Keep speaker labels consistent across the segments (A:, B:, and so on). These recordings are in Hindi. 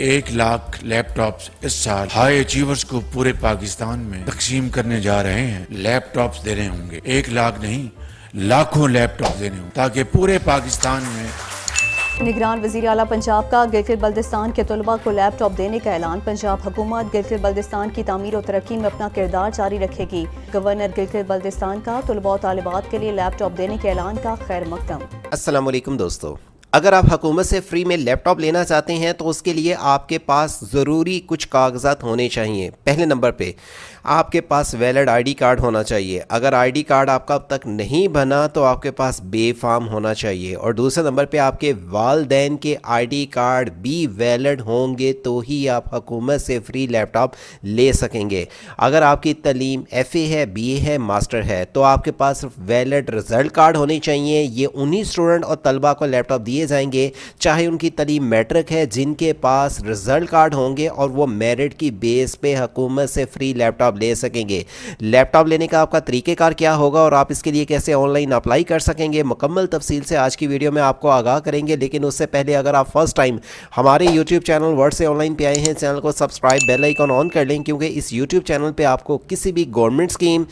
A: एक लाख लैपटॉप्स इस साल हाई अचीवर्स को पूरे पाकिस्तान में तकसीम करने जा रहे हैं लैपटॉप्स देने होंगे एक लाख नहीं लाखों लैपटॉप देने होंगे ताकि पूरे पाकिस्तान में
B: निगरान वजी अला पंजाब का गिलगित बल्दिस्तान के तलबा को लैपटॉप देने का ऐलान पंजाब हुकूमत गिलगित बल्दिस्तान की तमीर और तरक्की में अपना किरदार जारी रखेगी गवर्नर गिलगित बल्दिस्तान का तलबा और तलबात के लिए लैपटॉप देने के ऐलान का खैर मकदम
A: असलम दोस्तों अगर आप हकूमत से फ्री में लैपटॉप लेना चाहते हैं तो उसके लिए आपके पास ज़रूरी कुछ कागजात होने चाहिए पहले नंबर पे आपके पास वैलिड आईडी कार्ड होना चाहिए अगर आईडी कार्ड आपका अब तक नहीं बना तो आपके पास बेफाम होना चाहिए और दूसरे नंबर पे आपके वालदेन के आईडी कार्ड भी वैलिड होंगे तो ही आप हकूमत से फ्री लैपटॉप ले सकेंगे अगर आपकी तलीम एफ़ है बी है मास्टर है तो आपके पास वैलिड रिज़ल्ट कार्ड होने चाहिए ये उन्हीं स्टूडेंट और तलबा को लैपटॉप दिए दिए जाएंगे चाहे उनकी तली मैट्रिक है जिनके पास रिजल्ट कार्ड होंगे और वो मेरिट की बेस पे हकूमत से फ्री लैपटॉप ले सकेंगे लैपटॉप लेने का आपका तरीक़ेकार क्या होगा और आप इसके लिए कैसे ऑनलाइन अप्लाई कर सकेंगे मुकम्मल तफसील से आज की वीडियो में आपको आगाह करेंगे लेकिन उससे पहले अगर आप फर्स्ट टाइम हमारे यूट्यूब चैनल वर्ड से ऑनलाइन पे आए हैं चैनल को सब्सक्राइब बेल आइकॉन ऑन कर लें क्योंकि इस यूट्यूब चैनल पर आपको किसी भी गवर्नमेंट स्कीम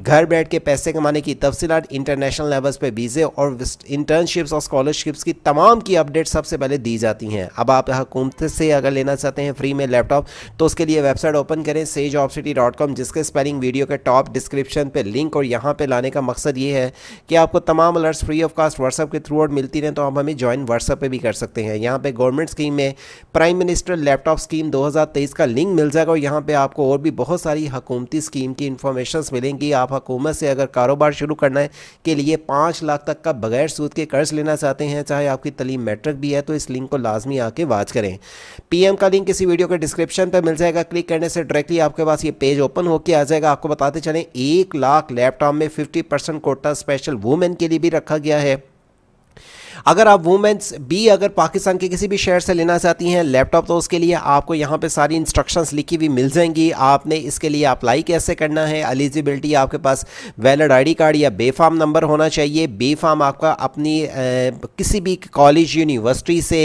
A: घर बैठ के पैसे कमाने की तफसीत इंटरनेशनल लेवल्स पर वीज़े और इंटर्नशिप्स और स्कॉलरशिप्स की तमाम तमाम की अपडेट सबसे पहले दी जाती हैं अब आप हकूमत से अगर लेना चाहते हैं फ्री में लैपटॉप तो उसके लिए वेबसाइट ओपन करें sage of city dot com जिसके स्पेलिंग वीडियो के टॉप डिस्क्रिप्शन पर लिंक और यहाँ पर लाने का मकसद ये है कि आपको तमाम alerts free of cost WhatsApp के थ्रू आउट मिलती रहें तो आप हमें ज्वाइन व्हाट्सअप पर भी कर सकते हैं यहाँ पर गवर्नमेंट स्कीम में प्राइम मिनिस्टर लैपटॉप स्कीम दो का लिंक मिल जाएगा और यहाँ पर आपको और भी बहुत सारी हकूमती स्कीम की इन्फॉर्मेशन मिलेंगी आप हकूमत से अगर कारोबार शुरू करना है के लिए पाँच लाख तक का बगैर सूद के कर्ज लेना चाहते हैं चाहे आपके आपकी तलीम मेट्रिक भी है तो इस लिंक को लाजमी आके वाच करें पीएम का लिंक किसी वीडियो के डिस्क्रिप्शन पर मिल जाएगा क्लिक करने से डायरेक्टली आपके पास ये पेज ओपन होकर आ जाएगा आपको बताते चलें एक लाख लैपटॉप में फिफ्टी कोटा स्पेशल वुमेन के लिए भी रखा गया है अगर आप वुमेंस भी अगर पाकिस्तान के किसी भी शहर से लेना चाहती हैं लैपटॉप तो उसके लिए आपको यहाँ पे सारी इंस्ट्रक्शंस लिखी हुई मिल जाएंगी आपने इसके लिए अप्लाई कैसे करना है एलिजिबिलिटी आपके पास वैलड आईडी कार्ड या बे फार्म नंबर होना चाहिए बे फार्म आपका अपनी किसी भी कॉलेज यूनिवर्सिटी से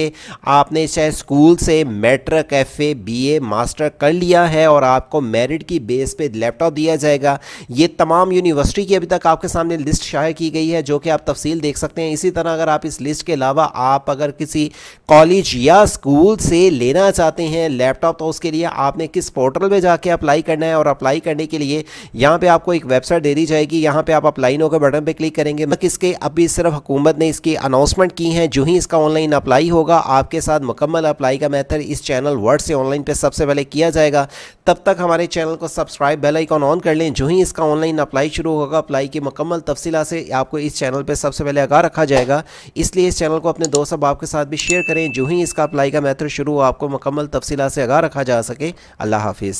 A: आपने चाहे स्कूल से मेट्रिक एफ ए मास्टर कर लिया है और आपको मेरिट की बेस पे लैपटॉप दिया जाएगा ये तमाम यूनिवर्सिटी की अभी तक आपके सामने लिस्ट शायर की गई है जो कि आप तफसील देख सकते हैं इसी तरह अगर आप इस लिस्ट के अलावा आप अगर किसी कॉलेज या स्कूल से लेना चाहते हैं लैपटॉप तो उसके लिए आपने किस पोर्टल पर जाके अप्लाई करना है और अप्लाई करने के लिए यहाँ पर आपको एक वेबसाइट दे दी जाएगी यहाँ पर आप अप्लाई नो के बटन पर क्लिक करेंगे इसके मतलब अभी सिर्फ हुकूमत ने इसकी अनाउंसमेंट की है जो ही इसका ऑनलाइन अप्लाई होगा आपके साथ मुकम्मल अप्लाई का मैथड इस चैनल वर्ड से ऑनलाइन पर सबसे पहले किया जाएगा तब तक हमारे चैनल को सब्सक्राइब बेल आइकॉन ऑन कर लें जो ही इसका ऑनलाइन अप्लाई शुरू होगा अप्लाई की मुकम्मल तफसीला से आपको इस चैनल पर सबसे पहले आगा रखा जाएगा इस इसलिए इस चैनल को अपने दोस्त अब के साथ भी शेयर करें जो ही इसका अप्लाई का मेथड शुरू हो आपको मुकम्मल तफसीला से आगा रखा जा सके अल्लाह हाफिज़